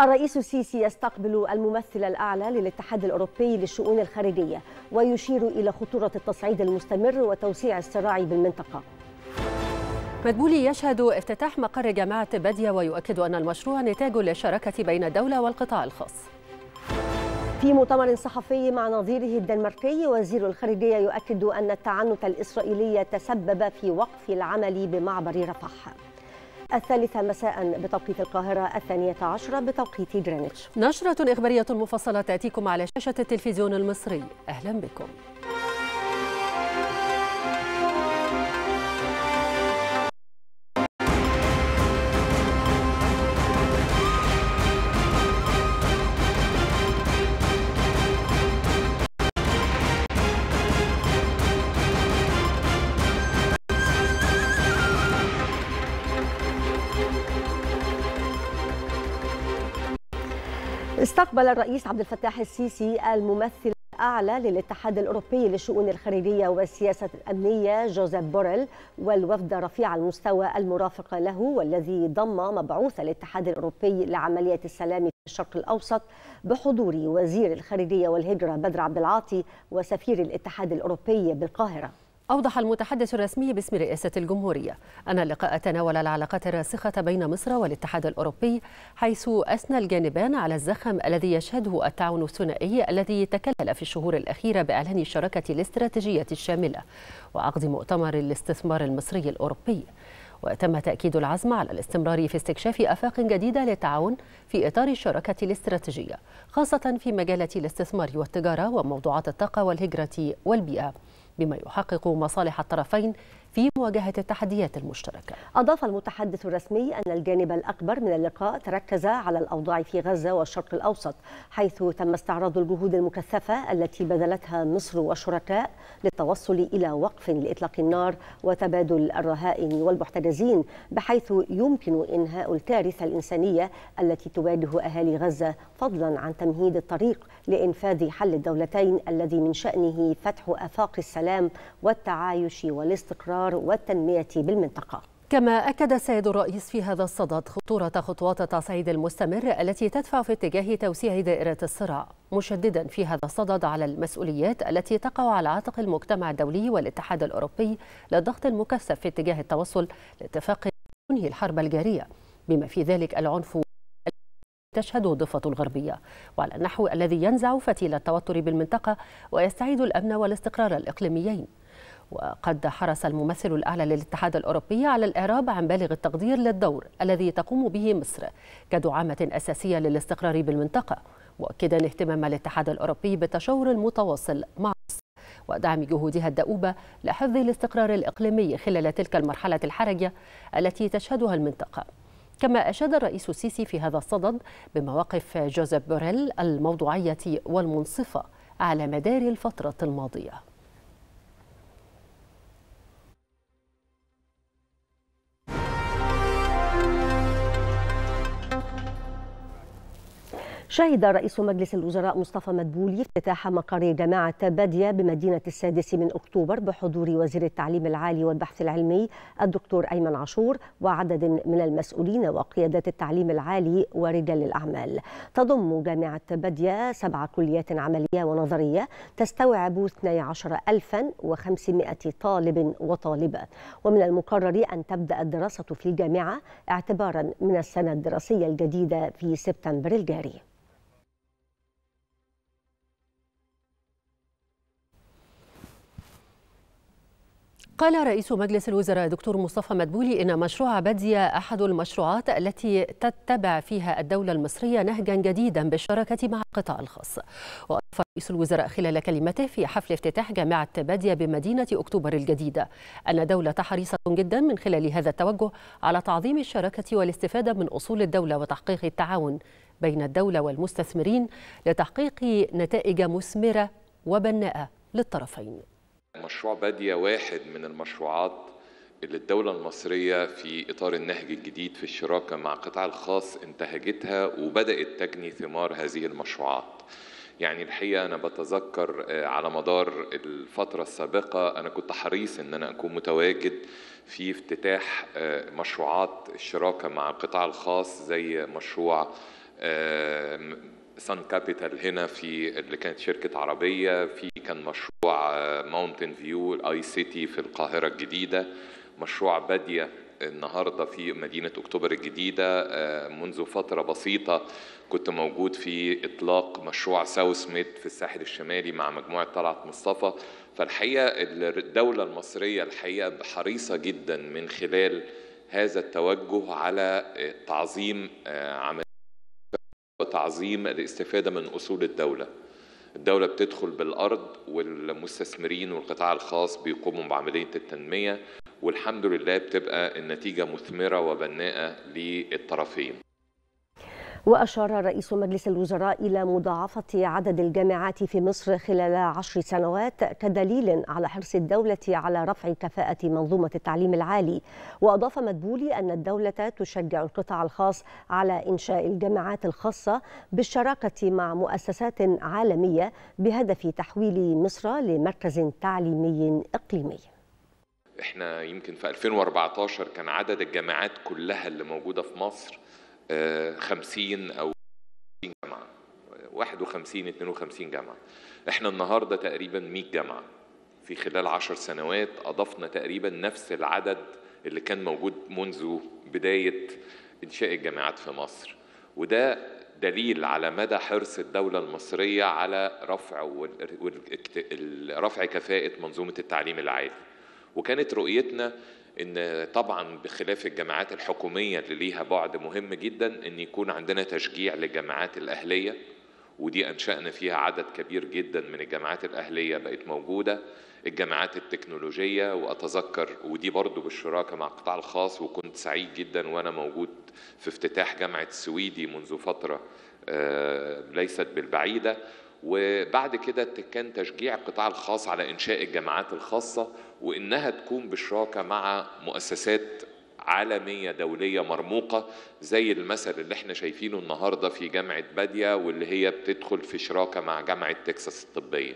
الرئيس السيسي يستقبل الممثل الأعلى للاتحاد الأوروبي للشؤون الخارجية ويشير إلى خطورة التصعيد المستمر وتوسيع الصراع بالمنطقة مدبولي يشهد افتتاح مقر جامعة بدية ويؤكد أن المشروع نتاج للشراكة بين الدولة والقطاع الخاص في مؤتمر صحفي مع نظيره الدنماركي وزير الخارجية يؤكد أن التعنت الإسرائيلي تسبب في وقف العمل بمعبر رفح الثالثة مساء بتوقيت القاهرة الثانية عشرة بتوقيت جرينتش نشرة إخبارية مفصلة تأتيكم على شاشة التلفزيون المصري أهلا بكم استقبل الرئيس عبد الفتاح السيسي الممثل الأعلى للاتحاد الأوروبي للشؤون الخارجية والسياسة الأمنية جوزيف بوريل والوفد رفيع المستوى المرافق له والذي ضم مبعوث الاتحاد الأوروبي لعملية السلام في الشرق الأوسط بحضور وزير الخارجية والهجرة بدر عبد العاطي وسفير الاتحاد الأوروبي بالقاهرة أوضح المتحدث الرسمي باسم رئاسة الجمهورية أن اللقاء تناول العلاقات الراسخة بين مصر والاتحاد الأوروبي حيث أثنى الجانبان على الزخم الذي يشهده التعاون الثنائي الذي تكلل في الشهور الأخيرة بإعلان الشراكة الاستراتيجية الشاملة وعقد مؤتمر الاستثمار المصري الأوروبي وتم تأكيد العزم على الاستمرار في استكشاف آفاق جديدة للتعاون في إطار الشراكة الاستراتيجية خاصة في مجالات الاستثمار والتجارة وموضوعات الطاقة والهجرة والبيئة بما يحقق مصالح الطرفين في مواجهة التحديات المشتركة أضاف المتحدث الرسمي أن الجانب الأكبر من اللقاء تركز على الأوضاع في غزة والشرق الأوسط حيث تم استعراض الجهود المكثفة التي بذلتها مصر والشركاء للتوصل إلى وقف لإطلاق النار وتبادل الرهائن والمحتجزين بحيث يمكن إنهاء الكارثة الإنسانية التي تواجه أهالي غزة فضلا عن تمهيد الطريق لإنفاذ حل الدولتين الذي من شأنه فتح آفاق السلام والتعايش والاستقرار الاستقرار والتنمية بالمنطقة كما أكد السيد الرئيس في هذا الصدد خطورة خطوات التصعيد المستمر التي تدفع في اتجاه توسيع دائرة الصراع مشددا في هذا الصدد على المسؤوليات التي تقع على عاتق المجتمع الدولي والاتحاد الأوروبي للضغط المكثف في اتجاه التوصل لاتفاق ينهي الحرب الجارية بما في ذلك العنف تشهده الضفة الغربية وعلى النحو الذي ينزع فتيل التوتر بالمنطقة ويستعيد الأمن والاستقرار الإقليميين وقد حرص الممثل الأعلى للاتحاد الأوروبي على الإعراب عن بالغ التقدير للدور الذي تقوم به مصر كدعامة أساسية للاستقرار بالمنطقة مؤكدا اهتمام الاتحاد الأوروبي بالتشاور المتواصل مع مصر ودعم جهودها الدؤوبة لحفظ الاستقرار الإقليمي خلال تلك المرحلة الحرجة التي تشهدها المنطقة كما أشاد الرئيس السيسي في هذا الصدد بمواقف جوزيف بوريل الموضوعية والمنصفة على مدار الفترة الماضية شهد رئيس مجلس الوزراء مصطفى مدبولي افتتاح مقر جامعة بادية بمدينة السادس من أكتوبر بحضور وزير التعليم العالي والبحث العلمي الدكتور أيمن عاشور وعدد من المسؤولين وقيادات التعليم العالي ورجال الأعمال تضم جامعة بادية سبع كليات عملية ونظرية تستوعب 12500 طالب وطالبة ومن المقرر أن تبدأ الدراسة في الجامعة اعتبارا من السنة الدراسية الجديدة في سبتمبر الجاري قال رئيس مجلس الوزراء دكتور مصطفى مدبولي إن مشروع بدية أحد المشروعات التي تتبع فيها الدولة المصرية نهجا جديدا بالشراكة مع القطاع الخاص وأضاف رئيس الوزراء خلال كلمته في حفل افتتاح جامعة بدية بمدينة أكتوبر الجديدة أن دولة حريصة جدا من خلال هذا التوجه على تعظيم الشراكة والاستفادة من أصول الدولة وتحقيق التعاون بين الدولة والمستثمرين لتحقيق نتائج مثمرة وبناءة للطرفين مشروع بادية واحد من المشروعات اللي الدولة المصرية في إطار النهج الجديد في الشراكة مع القطاع الخاص انتهجتها وبدأت تجني ثمار هذه المشروعات يعني الحقيقة أنا بتذكر آه، على مدار الفترة السابقة أنا كنت حريص إن أنا أكون متواجد في افتتاح آه، مشروعات الشراكة مع القطاع الخاص زي مشروع آه، سان كابيتال هنا في اللي كانت شركه عربيه في كان مشروع ماونتن فيو الاي سيتي في القاهره الجديده مشروع باديه النهارده في مدينه اكتوبر الجديده آه، منذ فتره بسيطه كنت موجود في اطلاق مشروع ساوث ميد في الساحل الشمالي مع مجموعه طلعت مصطفى فالحقيقه الدوله المصريه الحقيقه حريصه جدا من خلال هذا التوجه على تعظيم آه، عمل تعظيم الاستفادة من أصول الدولة الدولة بتدخل بالأرض والمستثمرين والقطاع الخاص بيقوموا بعملية التنمية والحمد لله بتبقى النتيجة مثمرة وبناءة للطرفين وأشار رئيس مجلس الوزراء إلى مضاعفة عدد الجامعات في مصر خلال عشر سنوات كدليل على حرص الدولة على رفع كفاءة منظومة التعليم العالي وأضاف مدبولي أن الدولة تشجع القطاع الخاص على إنشاء الجامعات الخاصة بالشراكة مع مؤسسات عالمية بهدف تحويل مصر لمركز تعليمي إقليمي احنا يمكن في 2014 كان عدد الجامعات كلها اللي موجوده في مصر 50 او 50 جامعه 51 52 جامعه احنا النهارده تقريبا 100 جامعه في خلال 10 سنوات اضفنا تقريبا نفس العدد اللي كان موجود منذ بدايه انشاء الجامعات في مصر وده دليل على مدى حرص الدولة المصرية على رفع ورفع كفاءة منظومة التعليم العالي وكانت رؤيتنا ان طبعا بخلاف الجامعات الحكوميه اللي ليها بعد مهم جدا ان يكون عندنا تشجيع للجامعات الاهليه ودي انشانا فيها عدد كبير جدا من الجامعات الاهليه بقت موجوده الجامعات التكنولوجيه واتذكر ودي برضو بالشراكه مع القطاع الخاص وكنت سعيد جدا وانا موجود في افتتاح جامعه السويدي منذ فتره آه، ليست بالبعيده وبعد كده كان تشجيع القطاع الخاص على انشاء الجامعات الخاصه وانها تكون بشراكه مع مؤسسات عالمية دولية مرموقة زي المثل اللي احنا شايفينه النهاردة في جامعة بادية واللي هي بتدخل في شراكة مع جامعة تكساس الطبية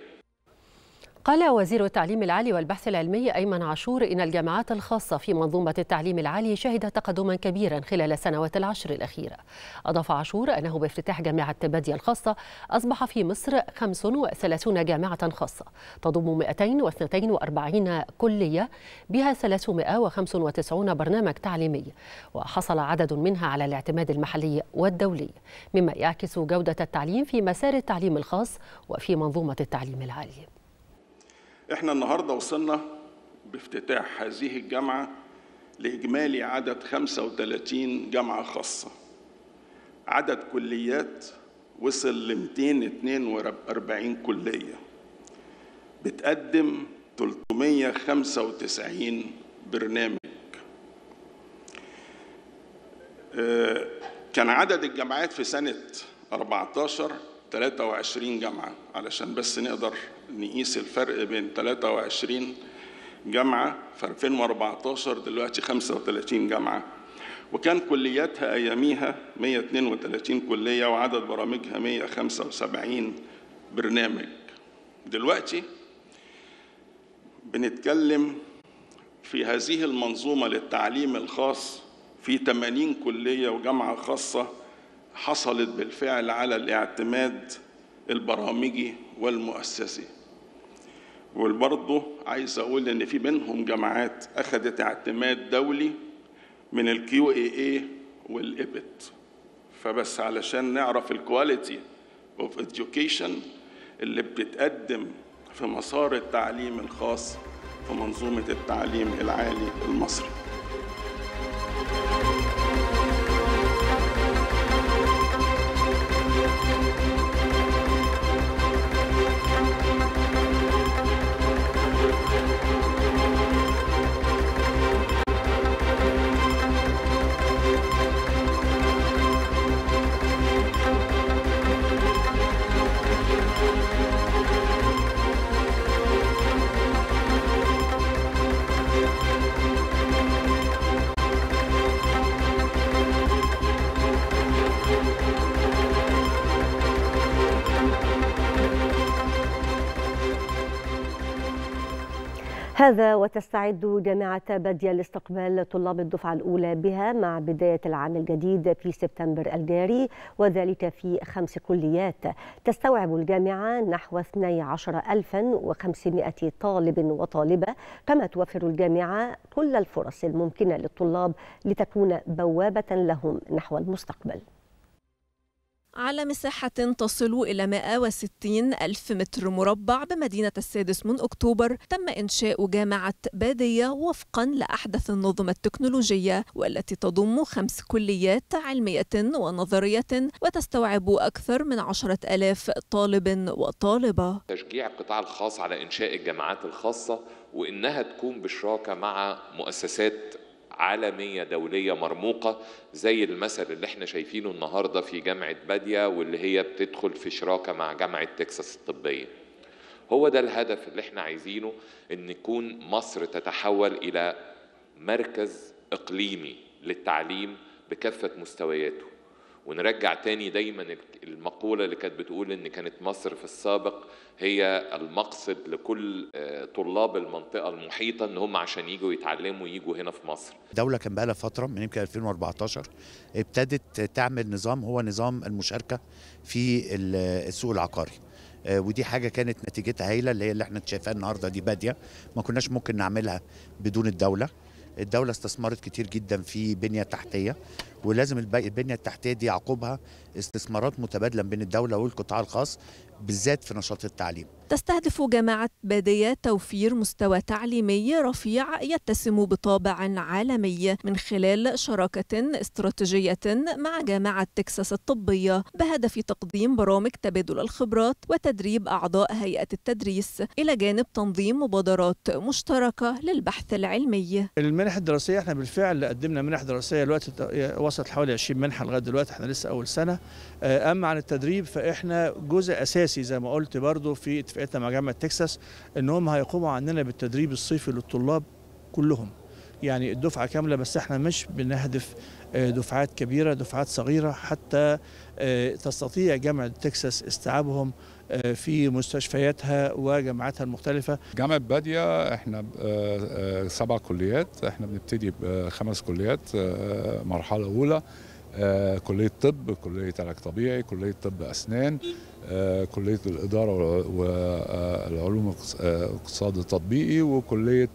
قال وزير التعليم العالي والبحث العلمي أيمن عاشور إن الجامعات الخاصة في منظومة التعليم العالي شهدت تقدما كبيرا خلال السنوات العشر الأخيرة أضاف عاشور أنه بافتتاح جامعة بادية الخاصة أصبح في مصر 35 جامعة خاصة تضم 242 كلية بها 395 برنامج تعليمي وحصل عدد منها على الاعتماد المحلي والدولي مما يعكس جودة التعليم في مسار التعليم الخاص وفي منظومة التعليم العالي احنا النهارده وصلنا بافتتاح هذه الجامعه لاجمالي عدد 35 جامعه خاصه عدد كليات وصل ل 242 كليه بتقدم 395 برنامج آه، كان عدد الجامعات في سنة 14 23 جامعة علشان بس نقدر نقيس الفرق بين 23 جامعة في 2014 دلوقتي 35 جامعة وكان كلياتها أياميها 132 كلية وعدد برامجها 175 برنامج دلوقتي بنتكلم في هذه المنظومة للتعليم الخاص في 80 كلية وجامعة خاصة حصلت بالفعل على الاعتماد البرامجي والمؤسسي وبرضه عايز اقول ان في منهم جامعات اخذت اعتماد دولي من الكيو اي اي والابت e فبس علشان نعرف الكواليتي اوف education اللي بتتقدم في مسار التعليم الخاص في منظومه التعليم العالي المصري هذا وتستعد جامعة بديا لاستقبال طلاب الدفعة الأولى بها مع بداية العام الجديد في سبتمبر الجاري وذلك في خمس كليات تستوعب الجامعة نحو 12500 طالب وطالبة كما توفر الجامعة كل الفرص الممكنة للطلاب لتكون بوابة لهم نحو المستقبل على مساحة تصل إلى 160 ألف متر مربع بمدينة السادس من أكتوبر تم إنشاء جامعة بادية وفقا لأحدث النظم التكنولوجية والتي تضم خمس كليات علمية ونظرية وتستوعب أكثر من عشرة ألاف طالب وطالبة تشجيع القطاع الخاص على إنشاء الجامعات الخاصة وإنها تكون بشراكة مع مؤسسات عالمية دولية مرموقة زي المثل اللي احنا شايفينه النهاردة في جامعة بادية واللي هي بتدخل في شراكة مع جامعة تكساس الطبية هو ده الهدف اللي احنا عايزينه ان يكون مصر تتحول الى مركز اقليمي للتعليم بكافه مستوياته ونرجع تاني دايما المقولة اللي كانت بتقول إن كانت مصر في السابق هي المقصد لكل آه، طلاب المنطقة المحيطة إن هم عشان يجوا يتعلموا يجوا هنا في مصر. الدولة كان بقى لها فترة من يمكن 2014 ابتدت تعمل نظام هو نظام المشاركة في السوق العقاري. آه، ودي حاجه كانت نتيجتها هايله اللي هي اللي احنا شايفاها النهارده دي باديه ما كناش ممكن نعملها بدون الدوله الدولة استثمرت كتير جدا في بنية تحتية ولازم البنية التحتية دي يعقبها استثمارات متبادلة بين الدولة والقطاع الخاص بالذات في نشاط التعليم تستهدف جامعة بادية توفير مستوى تعليمي رفيع يتسم بطابع عالمي من خلال شراكة استراتيجية مع جامعة تكساس الطبية بهدف تقديم برامج تبادل الخبرات وتدريب أعضاء هيئة التدريس إلى جانب تنظيم مبادرات مشتركة للبحث العلمي. المنح الدراسية احنا بالفعل قدمنا منح دراسية دلوقتي وصلت حوالي 20 منحة لغاية دلوقتي احنا لسه أول سنة آه، أما عن التدريب فاحنا جزء أساسي الاساسي زي ما قلت برضو في اتفاقيتنا مع جامعه تكساس ان هم هيقوموا عننا بالتدريب الصيفي للطلاب كلهم يعني الدفعه كامله بس احنا مش بنهدف آه، دفعات كبيره دفعات صغيره حتى آه، تستطيع جامعه تكساس استيعابهم آه، في مستشفياتها وجامعاتها المختلفة جامعة بادية احنا سبع كليات احنا بنبتدي بخمس كليات مرحلة أولى آه، كلية طب كلية علاج طبيعي كلية طب أسنان آه، كلية الإدارة والعلوم الاقتصاد آه، التطبيقي وكلية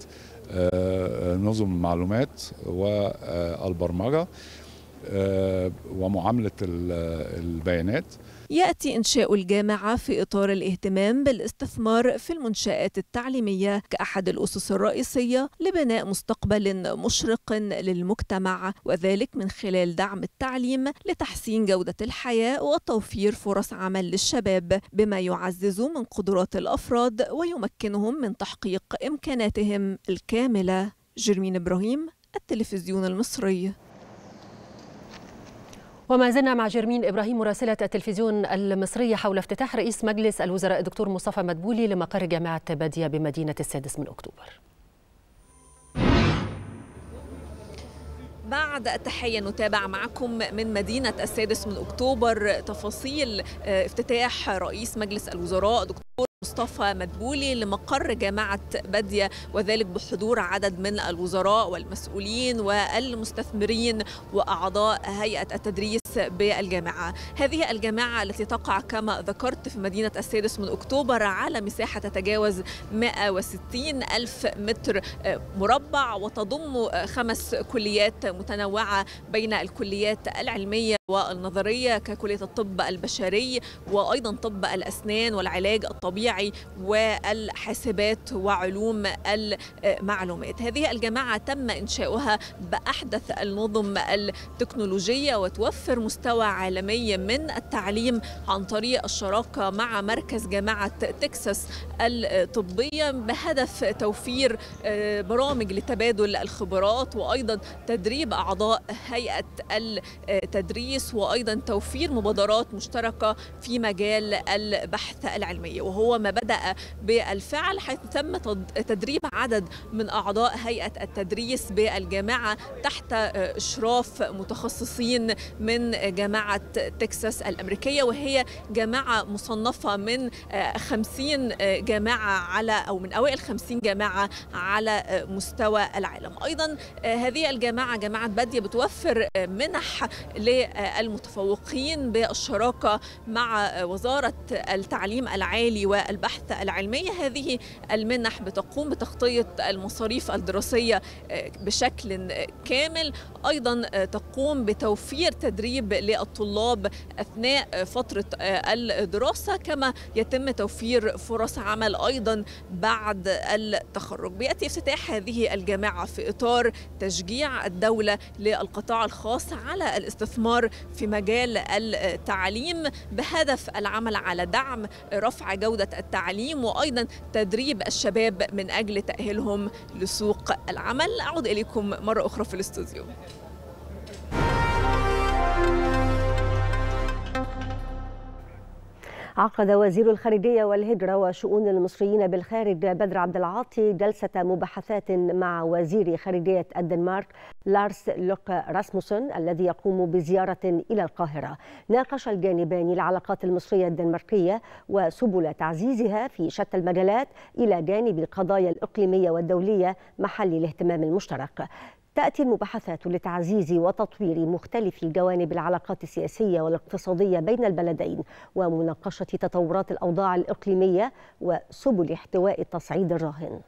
نظم المعلومات والبرمجة ومعاملة البيانات يأتي إنشاء الجامعة في إطار الاهتمام بالاستثمار في المنشآت التعليمية كأحد الأسس الرئيسية لبناء مستقبل مشرق للمجتمع وذلك من خلال دعم التعليم لتحسين جودة الحياة وتوفير فرص عمل للشباب بما يعزز من قدرات الأفراد ويمكنهم من تحقيق إمكاناتهم الكاملة جرمين إبراهيم التلفزيون المصري وما زلنا مع جرمين ابراهيم مراسله التلفزيون المصريه حول افتتاح رئيس مجلس الوزراء الدكتور مصطفى مدبولي لمقر جامعه باديه بمدينه السادس من اكتوبر. بعد التحية نتابع معكم من مدينة السادس من أكتوبر تفاصيل آه، افتتاح رئيس مجلس الوزراء دكتور مصطفى مدبولي لمقر جامعة بادية وذلك بحضور عدد من الوزراء والمسؤولين والمستثمرين وأعضاء هيئة التدريس بالجامعة هذه الجامعة التي تقع كما ذكرت في مدينة السادس من أكتوبر على مساحة تتجاوز 160 ألف متر مربع وتضم خمس كليات متنوعة بين الكليات العلمية والنظرية ككلية الطب البشري وأيضا طب الأسنان والعلاج الطبيعي والحاسبات وعلوم المعلومات هذه الجامعة تم إنشاؤها بأحدث النظم التكنولوجية وتوفر مستوى عالمي من التعليم عن طريق الشراكة مع مركز جامعة تكساس الطبية بهدف توفير آه، برامج لتبادل الخبرات وأيضا تدريب أعضاء هيئة التدريب التدريس وايضا توفير مبادرات مشتركه في مجال البحث العلمي وهو ما بدا بالفعل حيث تم تدريب عدد من اعضاء هيئه التدريس بالجامعه تحت اشراف متخصصين من جامعه تكساس الامريكيه وهي جامعه مصنفه من 50 جامعه على او من اوائل 50 جامعه على مستوى العالم ايضا هذه الجامعه جامعه باديه بتوفر منح المتفوقين بالشراكة مع وزارة التعليم العالي والبحث العلمي هذه المنح بتقوم بتغطية المصاريف الدراسية بشكل كامل أيضا آه، تقوم بتوفير تدريب للطلاب أثناء آه، فترة آه، الدراسة كما يتم توفير فرص عمل أيضا بعد التخرج بيأتي افتتاح هذه الجامعة في إطار تشجيع الدولة للقطاع الخاص على الاستثمار في مجال التعليم بهدف العمل على دعم رفع جودة التعليم وأيضا تدريب الشباب من أجل تأهيلهم لسوق العمل أعود إليكم مرة أخرى في الاستوديو عقد وزير الخارجية والهجرة وشؤون المصريين بالخارج بدر عبد العاطي جلسة مباحثات مع وزير خارجية الدنمارك لارس لوك راسموسون الذي يقوم بزيارة إلى القاهرة ناقش الجانبان العلاقات المصرية الدنماركية وسبل تعزيزها في شتى المجالات إلى جانب القضايا الإقليمية والدولية محل الاهتمام المشترك تأتي المباحثات لتعزيز وتطوير مختلف جوانب العلاقات السياسية والاقتصادية بين البلدين ومناقشة تطورات الأوضاع الإقليمية وسبل احتواء التصعيد الراهن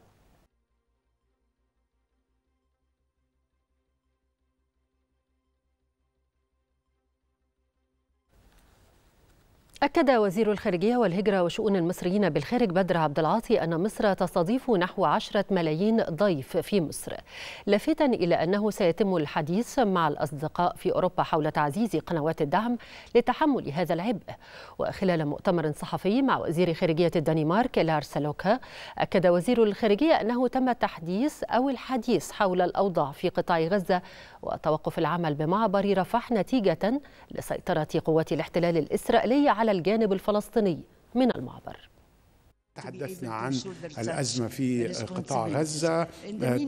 أكد وزير الخارجية والهجرة وشؤون المصريين بالخارج بدر عبد العاطي أن مصر تستضيف نحو عشرة ملايين ضيف في مصر لافتا إلى أنه سيتم الحديث مع الأصدقاء في أوروبا حول تعزيز قنوات الدعم لتحمل هذا العبء وخلال مؤتمر صحفي مع وزير خارجية الدنمارك لارس لوكا أكد وزير الخارجية أنه تم تحديث أو الحديث حول الأوضاع في قطاع غزة وتوقف العمل بمعبر رفح نتيجة لسيطرة قوات الاحتلال الإسرائيلي على الجانب الفلسطيني من المعبر تحدثنا عن الأزمة في قطاع غزة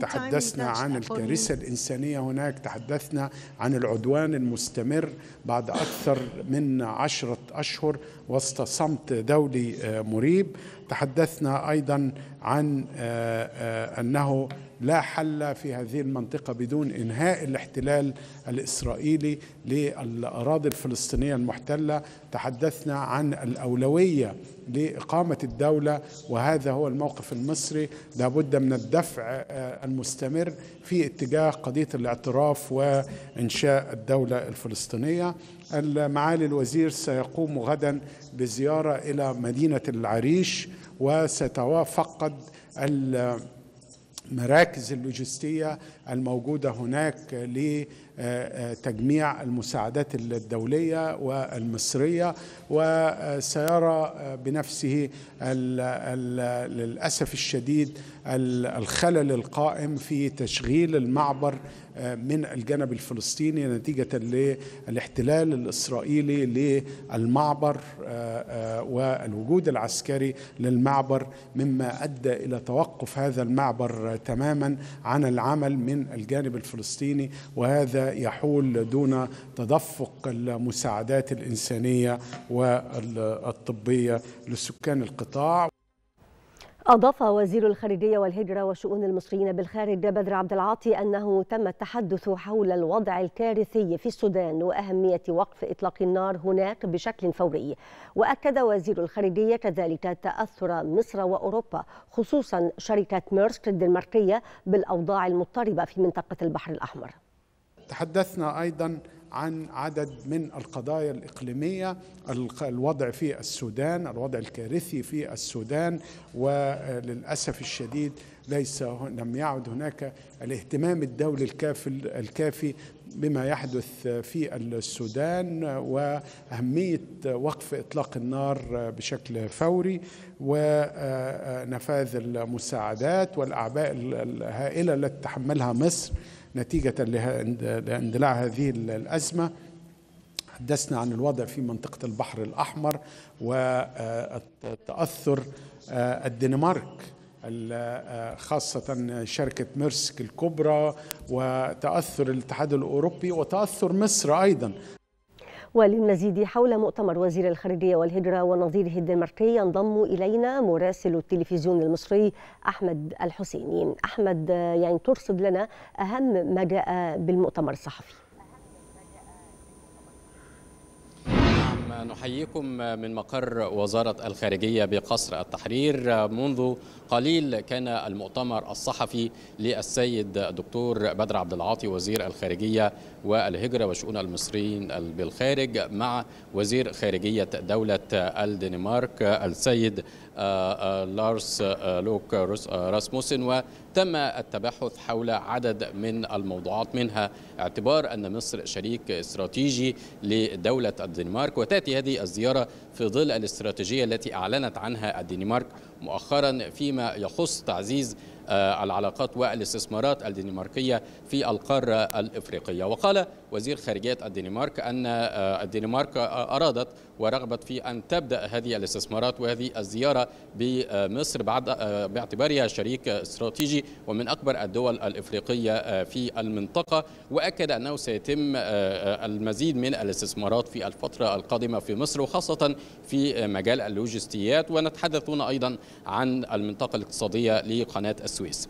تحدثنا عن الكارثة الإنسانية هناك تحدثنا عن العدوان المستمر بعد أكثر من عشرة أشهر وسط صمت دولي آه، مريب تحدثنا أيضا عن آه، آه، انه لا حل في هذه المنطقه بدون انهاء الاحتلال الاسرائيلي للاراضي الفلسطينيه المحتله تحدثنا عن الاولويه لاقامه الدوله وهذا هو الموقف المصري لابد من الدفع آه، المستمر في اتجاه قضيه الاعتراف وانشاء الدوله الفلسطينيه معالي الوزير سيقوم غدا بزياره الى مدينه العريش وستتفقد المراكز اللوجستية الموجودة هناك لتجميع المساعدات الدولية والمصرية وسيرى بنفسه للأسف الشديد الخلل القائم في تشغيل المعبر من الجانب الفلسطيني نتيجة للاحتلال الإسرائيلي للمعبر آه، آه، والوجود العسكري للمعبر مما أدى إلى توقف هذا المعبر تماما عن العمل من الجانب الفلسطيني وهذا يحول دون تدفق المساعدات الإنسانية والطبية لسكان القطاع أضاف وزير الخارجية والهجرة وشؤون المصريين بالخارج بدر عبد العاطي أنه تم التحدث حول الوضع الكارثي في السودان وأهمية وقف إطلاق النار هناك بشكل فوري وأكد وزير الخارجية كذلك تأثر مصر وأوروبا خصوصا شركة ميرسك الدنماركية بالأوضاع المضطربة في منطقة البحر الأحمر تحدثنا أيضا عن عدد من القضايا الإقليمية الوضع في السودان الوضع الكارثي في السودان وللأسف الشديد ليس لم يعد هناك الاهتمام الدولي الكافي, الكافي بما يحدث في السودان واهميه وقف اطلاق النار بشكل فوري ونفاذ المساعدات والاعباء الهائله التي تحملها مصر نتيجة لاندلاع هذه الأزمة حدثنا عن الوضع في منطقة البحر الأحمر وتأثر آه، الدنمارك آه، خاصة شركة ميرسك الكبرى وتأثر الاتحاد الأوروبي وتأثر مصر أيضا وللمزيد حول مؤتمر وزير الخارجية والهجرة ونظيره الدنماركي ينضم إلينا مراسل التلفزيون المصري أحمد الحسيني أحمد يعني ترصد لنا أهم ما جاء بالمؤتمر الصحفي نحييكم من مقر وزارة الخارجية بقصر التحرير منذ قليل كان المؤتمر الصحفي للسيد دكتور بدر عبد العاطي وزير الخارجية والهجرة وشؤون المصريين بالخارج مع وزير خارجية دولة الدنمارك السيد آه، آه، لارس آه، لوك راسموسن وتم التباحث حول عدد من الموضوعات منها اعتبار أن مصر شريك استراتيجي لدولة الدنمارك وتأتي هذه الزيارة في ظل الاستراتيجية التي أعلنت عنها الدنمارك مؤخرا فيما يخص تعزيز العلاقات والاستثمارات الدنماركية في القارة الإفريقية وقال وزير خارجية الدنمارك أن الدنمارك أرادت ورغبت في أن تبدأ هذه الاستثمارات وهذه الزيارة بمصر بعد آه، باعتبارها شريك استراتيجي ومن أكبر الدول الإفريقية آه، في المنطقة وأكد أنه سيتم آه، المزيد من الاستثمارات في الفترة القادمة في مصر وخاصة في مجال اللوجستيات ونتحدث هنا أيضا عن المنطقة الاقتصادية لقناة السويس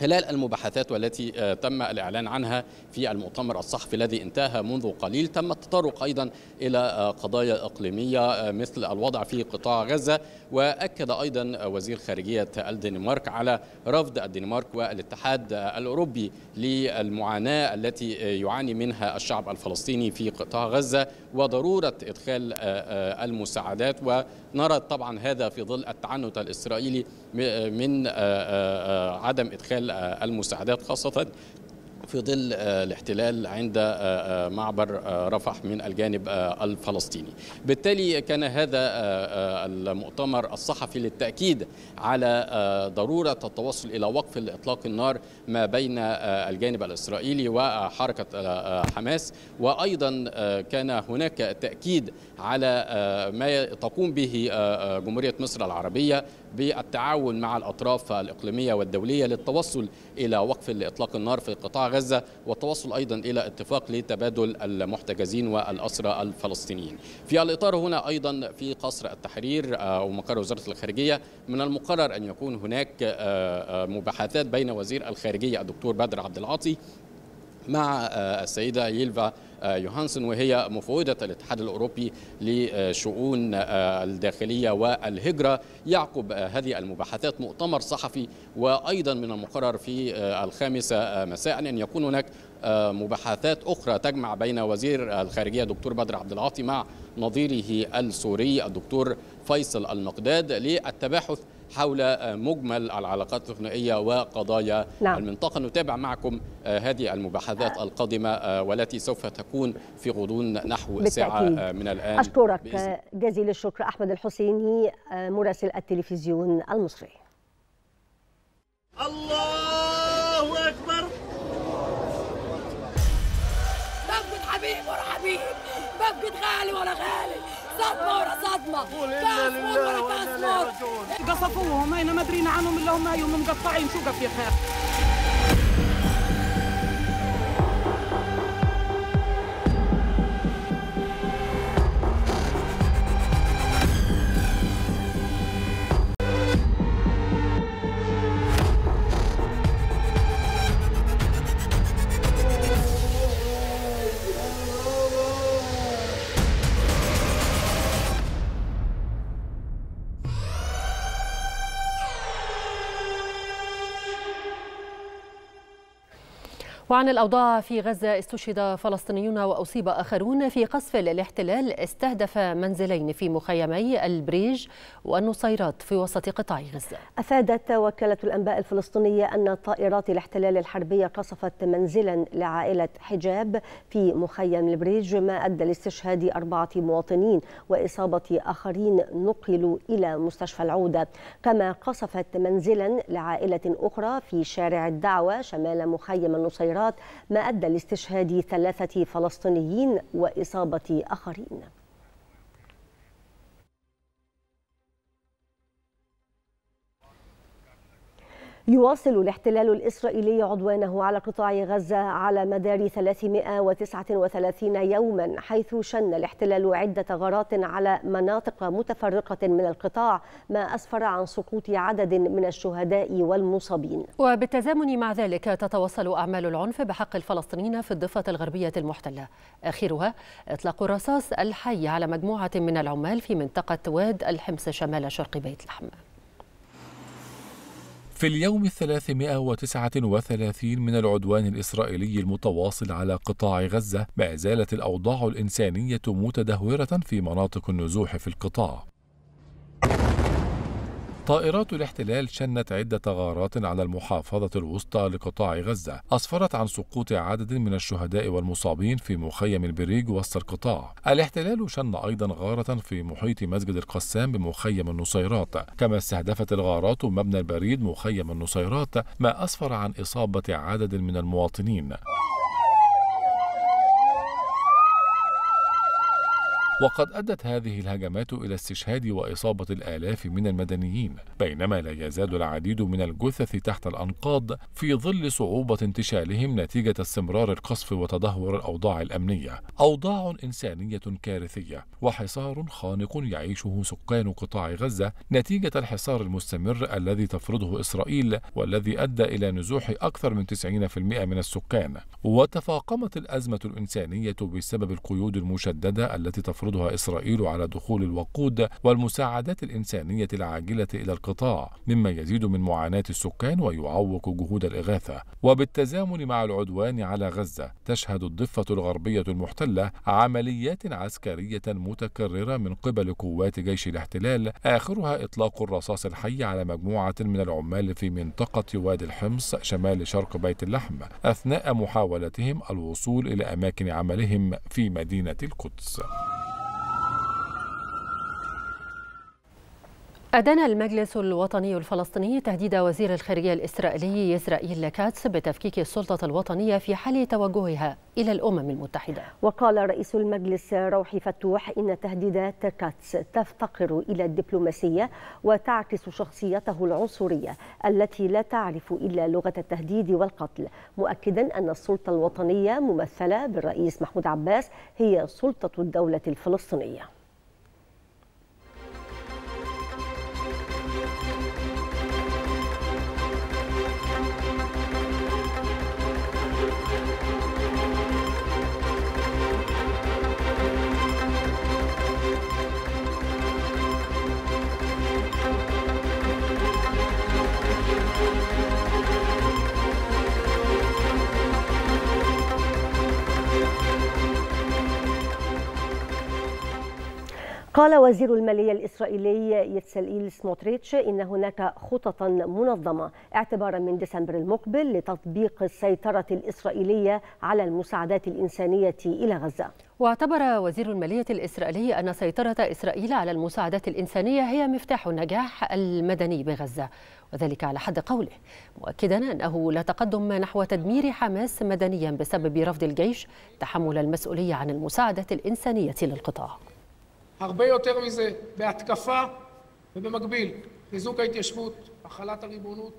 خلال المباحثات والتي آه، تم الإعلان عنها في المؤتمر الصحفي الذي انتهى منذ قليل تم التطرق أيضا إلى آه، قضايا إقليمية آه، مثل الوضع في قطاع غزة وأكد أيضا وزير خارجية الدنمارك على رفض الدنمارك والاتحاد الأوروبي للمعاناة التي يعاني منها الشعب الفلسطيني في قطاع غزة وضروره ادخال آه، آه، المساعدات ونرى طبعا هذا في ظل التعنت الاسرائيلي آه، من عدم ادخال المساعدات خاصه في ظل آه، الاحتلال عند آه، آه، معبر رفح من الجانب الفلسطيني بالتالي كان هذا المؤتمر الصحفي للتأكيد على ضرورة التوصل إلى وقف إطلاق النار ما بين الجانب الإسرائيلي وحركة حماس وأيضا كان هناك تأكيد على ما تقوم به جمهورية مصر العربية بالتعاون مع الأطراف الإقليمية والدولية للتوصل إلى وقف لإطلاق النار في قطاع غزة والتوصل أيضا إلى اتفاق لتبادل المحتجزين والأسرى الفلسطينيين في الإطار هنا أيضا في قصر التحرير أو آه، مقر وزارة الخارجية من المقرر أن يكون هناك آه، آه، مباحثات بين وزير الخارجية الدكتور بدر عبد العاطي مع السيدة يلفا آه، يوهانسون وهي مفوضة الاتحاد الأوروبي لشؤون آه، الداخلية والهجرة يعقب آه، هذه المباحثات مؤتمر صحفي وأيضا من المقرر في الخامسة مساء أن يكون هناك مباحثات أخرى تجمع بين وزير الخارجية دكتور بدر عبد العاطي مع نظيره السوري الدكتور فيصل المقداد للتباحث حول مجمل العلاقات الثنائية وقضايا نعم. المنطقة نتابع معكم آه، هذه المباحثات القادمة آه، والتي سوف تكون في غضون نحو بالتأكيد. ساعة من الآن أشكرك آه، بإذن. جزيل الشكر أحمد الحسيني مراسل التلفزيون المصري الله أكبر بفقد حبيب ولا حبيب بفقد غالي ولا غالي صدمه ورا صدمه قول انا لله وانا اليه رجعون قصفوهم اين ما درينا عنهم الا هم هيهم مقطعين شو قف يا خير وعن الأوضاع في غزة استشهد فلسطينيون وأصيب آخرون في قصف للاحتلال استهدف منزلين في مخيمي البريج والنصيرات في وسط قطاع غزة أفادت وكالة الأنباء الفلسطينية أن طائرات الاحتلال الحربية قصفت منزلا لعائلة حجاب في مخيم البريج ما أدى لاستشهاد أربعة مواطنين وإصابة آخرين نقلوا إلى مستشفى العودة كما قصفت منزلا لعائلة أخرى في شارع الدعوة شمال مخيم النصيرات الإمارات ما أدى لاستشهاد ثلاثة فلسطينيين وإصابة آخرين يواصل الاحتلال الإسرائيلي عدوانه على قطاع غزة على مدار 339 يوما حيث شن الاحتلال عدة غارات على مناطق متفرقة من القطاع ما أسفر عن سقوط عدد من الشهداء والمصابين وبالتزامن مع ذلك تتواصل أعمال العنف بحق الفلسطينيين في الضفة الغربية المحتلة آخرها إطلاق الرصاص الحي على مجموعة من العمال في منطقة واد الحمص شمال شرق بيت لحم في اليوم الثلاثمائة وتسعة وثلاثين من العدوان الإسرائيلي المتواصل على قطاع غزة ما زالت الأوضاع الإنسانية متدهورة في مناطق النزوح في القطاع طائرات الاحتلال شنت عدة غارات على المحافظة الوسطى لقطاع غزة أسفرت عن سقوط عدد من الشهداء والمصابين في مخيم البريج وسط القطاع الاحتلال شن أيضا غارة في محيط مسجد القسام بمخيم النصيرات كما استهدفت الغارات مبنى البريد مخيم النصيرات ما أسفر عن إصابة عدد من المواطنين وقد أدت هذه الهجمات إلى استشهاد وإصابة الآلاف من المدنيين بينما لا يزال العديد من الجثث تحت الأنقاض في ظل صعوبة انتشالهم نتيجة استمرار القصف وتدهور الأوضاع الأمنية أوضاع إنسانية كارثية وحصار خانق يعيشه سكان قطاع غزة نتيجة الحصار المستمر الذي تفرضه إسرائيل والذي أدى إلى نزوح أكثر من 90% من السكان وتفاقمت الأزمة الإنسانية بسبب القيود المشددة التي تفرض تعرضها إسرائيل على دخول الوقود والمساعدات الإنسانية العاجلة إلى القطاع مما يزيد من معاناة السكان ويعوق جهود الإغاثة وبالتزامن مع العدوان على غزة تشهد الضفة الغربية المحتلة عمليات عسكرية متكررة من قبل قوات جيش الاحتلال آخرها إطلاق الرصاص الحي على مجموعة من العمال في منطقة وادي الحمص شمال شرق بيت اللحم أثناء محاولتهم الوصول إلى أماكن عملهم في مدينة القدس. أدان المجلس الوطني الفلسطيني تهديد وزير الخارجية الإسرائيلي إسرائيل كاتس بتفكيك السلطة الوطنية في حال توجهها إلى الأمم المتحدة وقال رئيس المجلس روحي فتوح إن تهديدات كاتس تفتقر إلى الدبلوماسية وتعكس شخصيته العنصرية التي لا تعرف إلا لغة التهديد والقتل مؤكدا أن السلطة الوطنية ممثلة بالرئيس محمود عباس هي سلطة الدولة الفلسطينية قال وزير المالية الإسرائيلي يتسلئيل سموتريتش إن هناك خططا منظمة اعتبارا من ديسمبر المقبل لتطبيق السيطرة الإسرائيلية على المساعدات الإنسانية إلى غزة واعتبر وزير المالية الإسرائيلي أن سيطرة إسرائيل على المساعدات الإنسانية هي مفتاح النجاح المدني بغزة وذلك على حد قوله مؤكدا أنه لا تقدم نحو تدمير حماس مدنيا بسبب رفض الجيش تحمل المسؤولية عن المساعدة الإنسانية للقطاع הרבה יותר מזה, בהתקפה ובמקביל, חיזוק ההתיישבות, החלת הריבונות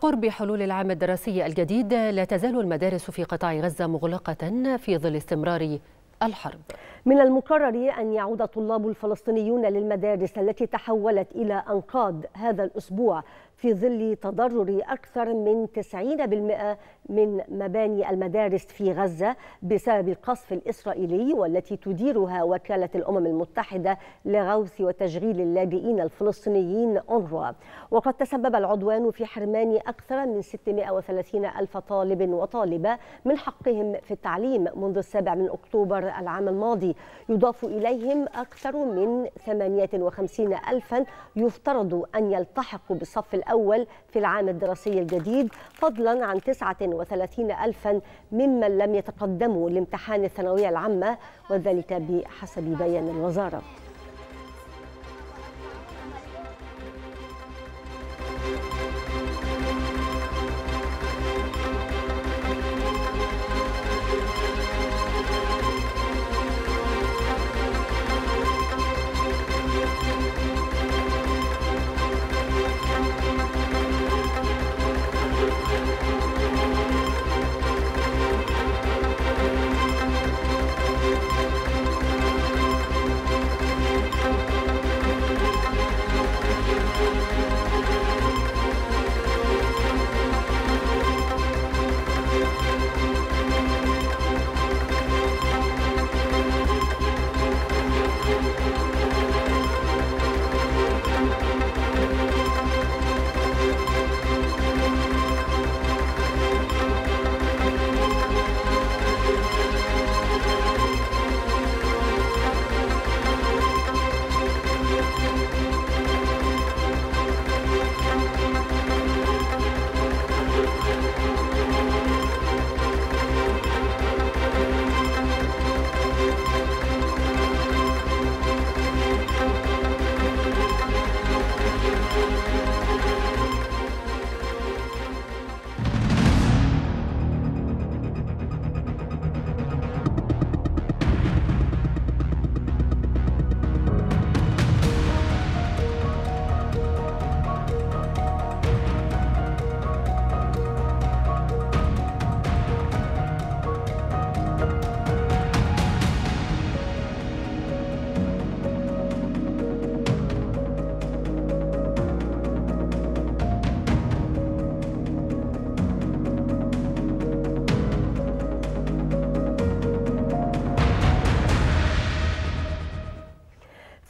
قرب حلول العام الدراسي الجديد لا تزال المدارس في قطاع غزة مغلقة في ظل استمرار الحرب من المقرر أن يعود الطلاب الفلسطينيون للمدارس التي تحولت إلى أنقاض هذا الأسبوع في ظل تضرر أكثر من 90% من مباني المدارس في غزة بسبب القصف الإسرائيلي والتي تديرها وكالة الأمم المتحدة لغوث وتشغيل اللاجئين الفلسطينيين أونروا وقد تسبب العدوان في حرمان أكثر من 630 ألف طالب وطالبة من حقهم في التعليم منذ السابع من أكتوبر العام الماضي يضاف إليهم أكثر من 58 ألفا يفترض أن يلتحقوا بالصف الأول الأول في العام الدراسي الجديد فضلا عن 39 ألفا ممن لم يتقدموا لامتحان الثانوية العامة وذلك بحسب بيان الوزارة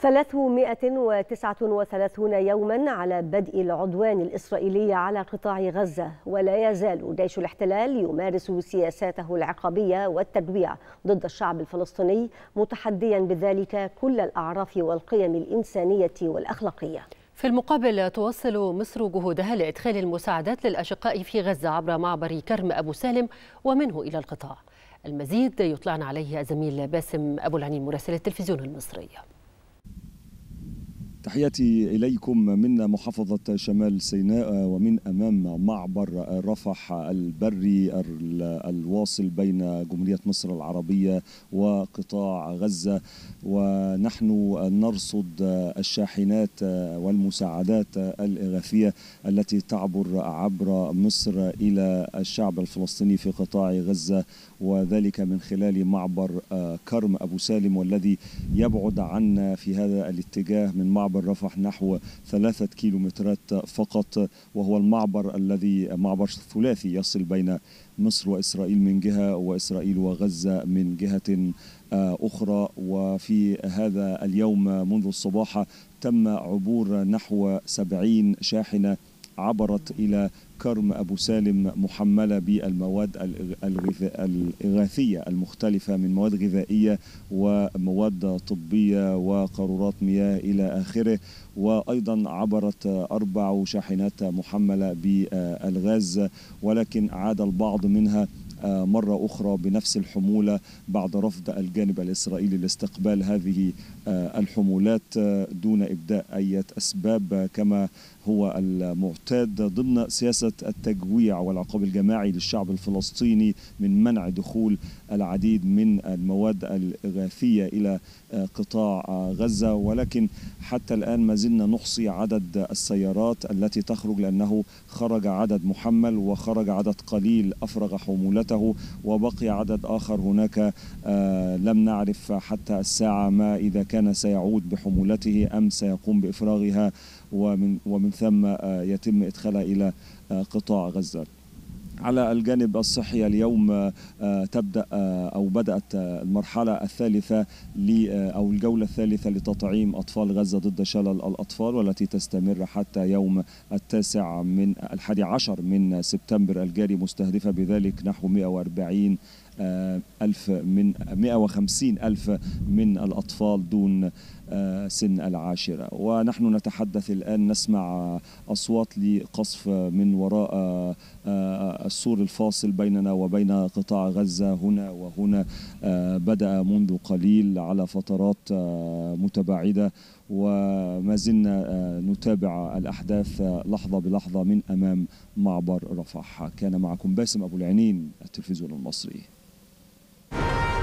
339 يوما على بدء العدوان الإسرائيلي على قطاع غزة ولا يزال جيش الاحتلال يمارس سياساته العقابية والتجويع ضد الشعب الفلسطيني متحديا بذلك كل الأعراف والقيم الإنسانية والأخلاقية في المقابل تواصل مصر جهودها لإدخال المساعدات للأشقاء في غزة عبر معبر كرم أبو سالم ومنه إلى القطاع المزيد يطلعنا عليه الزميل باسم أبو العنين مراسل التلفزيون المصري تحياتي إليكم من محافظة شمال سيناء ومن أمام معبر رفح البري الواصل بين جمهورية مصر العربية وقطاع غزة ونحن نرصد الشاحنات والمساعدات الإغاثية التي تعبر عبر مصر إلى الشعب الفلسطيني في قطاع غزة وذلك من خلال معبر آه، كرم أبو سالم والذي يبعد عنا آه، في هذا الاتجاه من معبر رفح نحو ثلاثة كيلومترات فقط وهو المعبر الذي آه، معبر ثلاثي يصل بين مصر وإسرائيل من جهة وإسرائيل وغزة من جهة أخرى وفي هذا اليوم منذ الصباح تم عبور نحو سبعين شاحنة عبرت إلى كرم أبو سالم محملة بالمواد الإغاثية المختلفة من مواد غذائية ومواد طبية وقارورات مياه إلى آخره وأيضا عبرت أربع شاحنات محملة بالغاز ولكن عاد البعض منها آه، مرة أخرى بنفس الحمولة بعد رفض الجانب الإسرائيلي لاستقبال هذه آه، الحمولات آه، دون إبداء أي أسباب آه، كما هو المعتاد ضمن سياسة التجويع والعقاب الجماعي للشعب الفلسطيني من منع دخول العديد من المواد الإغاثية إلى قطاع غزة ولكن حتى الآن ما زلنا نحصي عدد السيارات التي تخرج لأنه خرج عدد محمل وخرج عدد قليل أفرغ حمولته وبقي عدد آخر هناك لم نعرف حتى الساعة ما إذا كان كان سيعود بحمولته أم سيقوم بإفراغها ومن, ومن ثم آه، يتم إدخالها إلى آه، قطاع غزة على الجانب الصحي اليوم آه، تبدا او بدات المرحله الثالثه او الجوله الثالثه لتطعيم اطفال غزه ضد شلل الاطفال والتي تستمر حتى يوم التاسع من الحادي عشر من سبتمبر الجاري مستهدفه بذلك نحو 140 آه، ألف من 150 ألف من الأطفال دون آه، سن العاشرة ونحن نتحدث الآن نسمع أصوات لقصف من وراء آه، السور الفاصل بيننا وبين قطاع غزة هنا وهنا بدأ منذ قليل على فترات متباعدة وما زلنا نتابع الأحداث لحظة بلحظة من أمام معبر رفح كان معكم باسم أبو العنين التلفزيون المصري you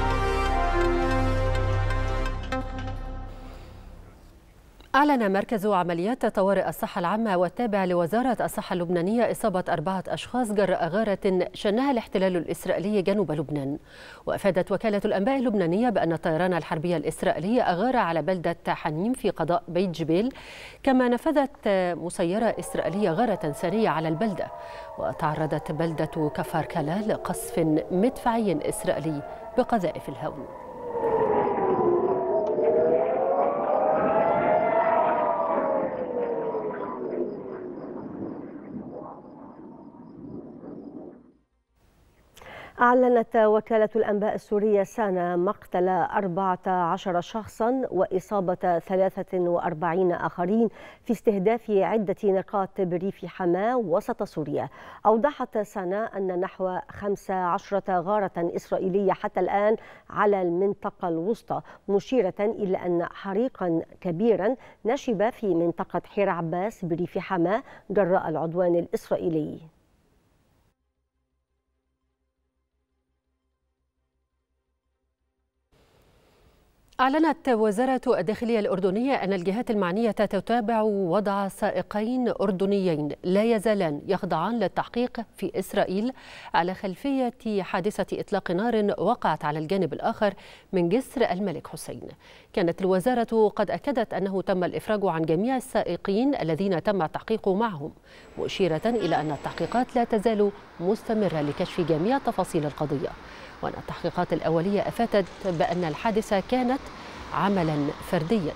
أعلن مركز عمليات طوارئ الصحة العامة والتابع لوزارة الصحة اللبنانية إصابة أربعة أشخاص جراء غارة شنها الاحتلال الإسرائيلي جنوب لبنان وأفادت وكالة الأنباء اللبنانية بأن الطيران الحربي الإسرائيلي أغار على بلدة حنيم في قضاء بيت جبيل كما نفذت مسيرة إسرائيلية غارة ثانية على البلدة وتعرضت بلدة كفاركلا لقصف مدفعي إسرائيلي بقذائف الهون أعلنت وكالة الأنباء السورية سانا مقتل 14 شخصا وإصابة 43 آخرين في استهداف عدة نقاط بريف حماة وسط سوريا أوضحت سانا أن نحو 15 غارة إسرائيلية حتى الآن على المنطقة الوسطى مشيرة إلى أن حريقا كبيرا نشب في منطقة حير عباس بريف حماة جراء العدوان الإسرائيلي أعلنت وزارة الداخلية الأردنية أن الجهات المعنية تتابع وضع سائقين أردنيين لا يزالان يخضعان للتحقيق في إسرائيل على خلفية حادثة إطلاق نار وقعت على الجانب الآخر من جسر الملك حسين. كانت الوزارة قد أكدت أنه تم الإفراج عن جميع السائقين الذين تم التحقيق معهم، مشيرة إلى أن التحقيقات لا تزال مستمرة لكشف جميع تفاصيل القضية. وأن التحقيقات الأولية أفادت بأن الحادثة كانت عملا فرديا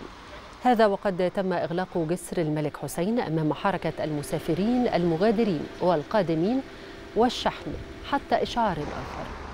هذا وقد تم إغلاق جسر الملك حسين أمام حركة المسافرين المغادرين والقادمين والشحن حتى إشعار آخر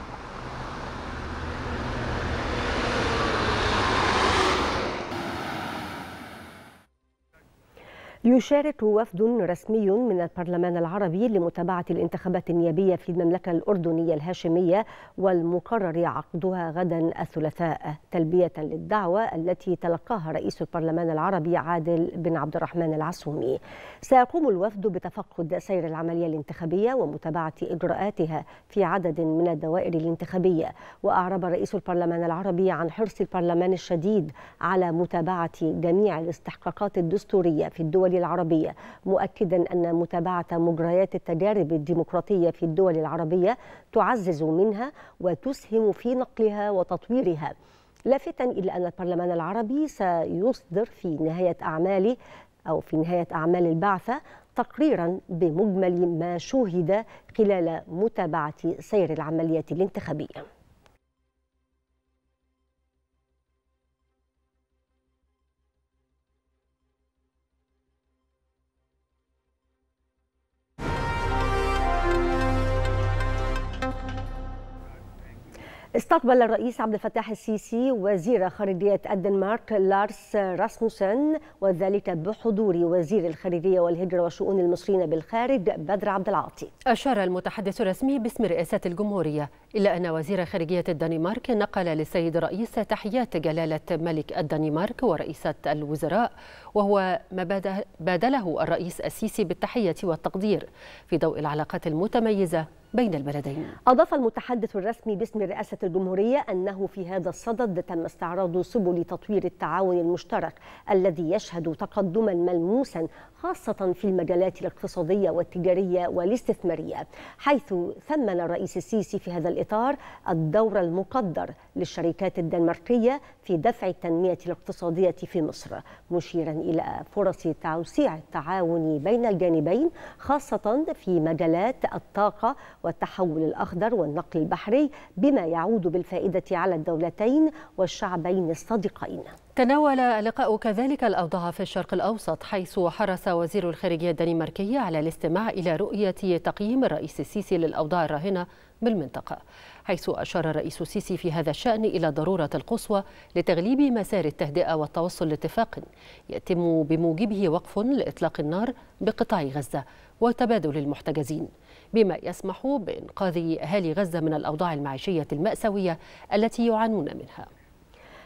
يشارك وفد رسمي من البرلمان العربي لمتابعة الانتخابات النيابية في المملكة الأردنية الهاشمية والمقرر عقدها غدا الثلاثاء تلبية للدعوة التي تلقاها رئيس البرلمان العربي عادل بن عبد الرحمن العسومي سيقوم الوفد بتفقد سير العملية الانتخابية ومتابعة إجراءاتها في عدد من الدوائر الانتخابية وأعرب رئيس البرلمان العربي عن حرص البرلمان الشديد على متابعة جميع الاستحقاقات الدستورية في الدول الدول العربية مؤكدا أن متابعة مجريات التجارب الديمقراطية في الدول العربية تعزز منها وتسهم في نقلها وتطويرها لافتا إلى أن البرلمان العربي سيصدر في نهاية أعماله أو في نهاية أعمال البعثة تقريرا بمجمل ما شوهد خلال متابعة سير العمليات الانتخابية استقبل الرئيس عبد الفتاح السيسي وزير خارجية الدنمارك لارس راسموسن وذلك بحضور وزير الخارجية والهجرة وشؤون المصريين بالخارج بدر عبد العاطي. أشار المتحدث الرسمي باسم رئاسة الجمهورية إلا أن وزير خارجية الدنمارك نقل للسيد الرئيس تحيات جلالة ملك الدنمارك ورئيسة الوزراء وهو ما بادله الرئيس السيسي بالتحية والتقدير في ضوء العلاقات المتميزة بين البلدين أضاف المتحدث الرسمي باسم رئاسة الجمهورية أنه في هذا الصدد تم استعراض سبل تطوير التعاون المشترك الذي يشهد تقدما ملموسا خاصة في المجالات الاقتصادية والتجارية والاستثمارية حيث ثمن الرئيس السيسي في هذا الإطار الدور المقدر للشركات الدنماركية في دفع التنمية الاقتصادية في مصر مشيرا إلى فرص توسيع التعاون بين الجانبين خاصة في مجالات الطاقة والتحول الأخضر والنقل البحري بما يعود بالفائدة على الدولتين والشعبين الصديقين تناول اللقاء كذلك الأوضاع في الشرق الأوسط حيث حرص وزير الخارجية الدنماركية على الاستماع إلى رؤية تقييم الرئيس السيسي للأوضاع الراهنة بالمنطقة حيث أشار الرئيس السيسي في هذا الشأن إلى ضرورة القصوى لتغليب مسار التهدئة والتوصل لاتفاق يتم بموجبه وقف لإطلاق النار بقطاع غزة وتبادل المحتجزين بما يسمح بإنقاذ أهالي غزة من الأوضاع المعيشية المأساوية التي يعانون منها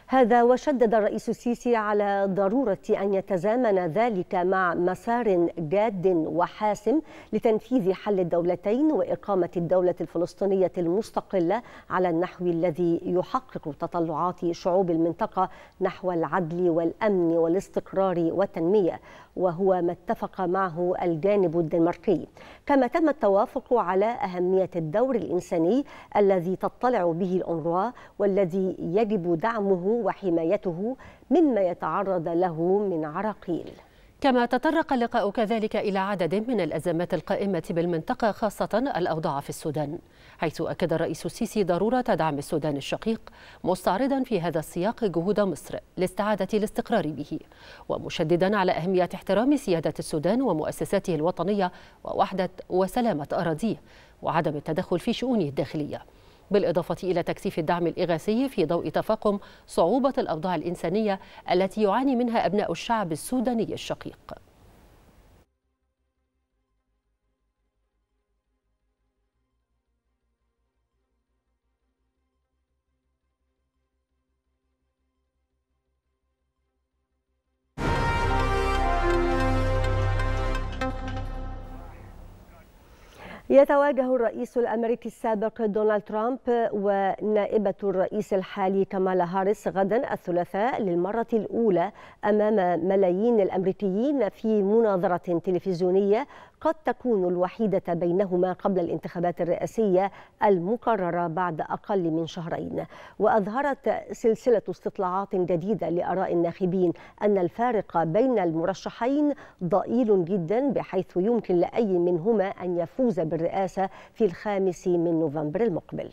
هذا وشدد الرئيس السيسي على ضرورة أن يتزامن ذلك مع مسار جاد وحاسم لتنفيذ حل الدولتين وإقامة الدولة الفلسطينية المستقلة على النحو الذي يحقق تطلعات شعوب المنطقة نحو العدل والأمن والاستقرار والتنمية وهو ما اتفق معه الجانب الدنماركي كما تم التوافق على أهمية الدور الإنساني الذي تطلع به الأنروا والذي يجب دعمه وحمايته مما يتعرض له من عراقيل كما تطرق اللقاء كذلك إلى عدد من الأزمات القائمة بالمنطقة خاصة الأوضاع في السودان حيث أكد الرئيس السيسي ضرورة دعم السودان الشقيق مستعرضا في هذا السياق جهود مصر لاستعادة الاستقرار به ومشددا على أهمية احترام سيادة السودان ومؤسساته الوطنية ووحدة وسلامة أراضيه وعدم التدخل في شؤونه الداخلية بالإضافة إلى تكثيف الدعم الإغاثي في ضوء تفاقم صعوبة الأوضاع الإنسانية التي يعاني منها أبناء الشعب السوداني الشقيق يتواجه الرئيس الامريكي السابق دونالد ترامب ونائبه الرئيس الحالي كمالا هاريس غدا الثلاثاء للمره الاولى امام ملايين الامريكيين في مناظره تلفزيونيه قد تكون الوحيدة بينهما قبل الانتخابات الرئاسية المقررة بعد أقل من شهرين وأظهرت سلسلة استطلاعات جديدة لآراء الناخبين أن الفارق بين المرشحين ضئيل جدا بحيث يمكن لأي منهما أن يفوز بالرئاسة في الخامس من نوفمبر المقبل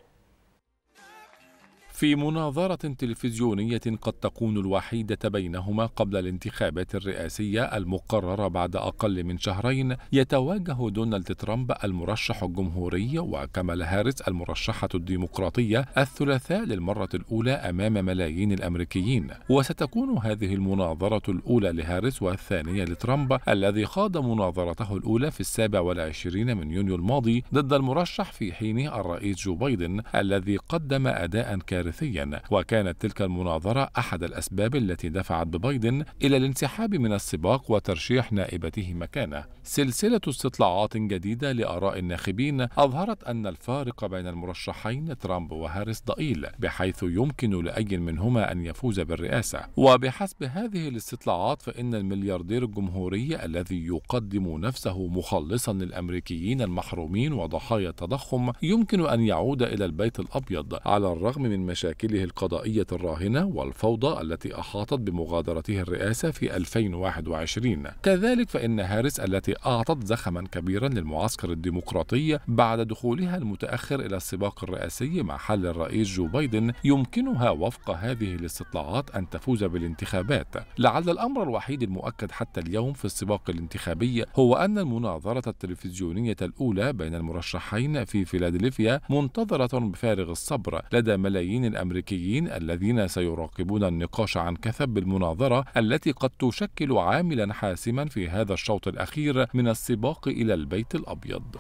في مناظرة تلفزيونية قد تكون الوحيدة بينهما قبل الانتخابات الرئاسية المقررة بعد أقل من شهرين يتواجه دونالد ترامب المرشح الجمهوري وكامالا هاريس المرشحة الديمقراطية الثلاثاء للمرة الأولى أمام ملايين الأمريكيين وستكون هذه المناظرة الأولى لهاريس والثانية لترامب الذي خاض مناظرته الأولى في السابع والعشرين من يونيو الماضي ضد المرشح في حين الرئيس جو بايدن الذي قدم أداء كارثي كارثيا وكانت تلك المناظرة أحد الأسباب التي دفعت ببايدن إلى الانسحاب من السباق وترشيح نائبته مكانه سلسلة استطلاعات جديدة لآراء الناخبين أظهرت أن الفارق بين المرشحين ترامب وهاريس ضئيل بحيث يمكن لأي منهما أن يفوز بالرئاسة وبحسب هذه الاستطلاعات فإن الملياردير الجمهوري الذي يقدم نفسه مخلصا للأمريكيين المحرومين وضحايا التضخم يمكن أن يعود إلى البيت الأبيض على الرغم من مشاكله القضائية الراهنة والفوضى التي أحاطت بمغادرته الرئاسة في 2021 كذلك فإن هاريس التي أعطت زخما كبيرا للمعسكر الديمقراطي بعد دخولها المتأخر إلى السباق الرئاسي مع حل الرئيس جو بايدن يمكنها وفق هذه الاستطلاعات أن تفوز بالانتخابات لعل الأمر الوحيد المؤكد حتى اليوم في السباق الانتخابي هو أن المناظرة التلفزيونية الأولى بين المرشحين في فيلادلفيا منتظرة بفارغ الصبر لدى ملايين الأمريكيين الذين سيراقبون النقاش عن كثب بالمناظرة التي قد تشكل عاملا حاسما في هذا الشوط الأخير من السباق إلى البيت الأبيض.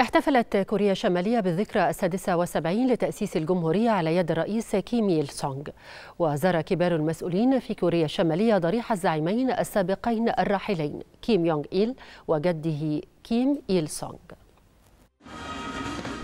احتفلت كوريا الشمالية بالذكرى السادسة والسبعين لتأسيس الجمهورية على يد الرئيس كيم يل سونغ وزار كبار المسؤولين في كوريا الشمالية ضريح الزعيمين السابقين الراحلين كيم يونغ إيل وجده كيم إيل سونغ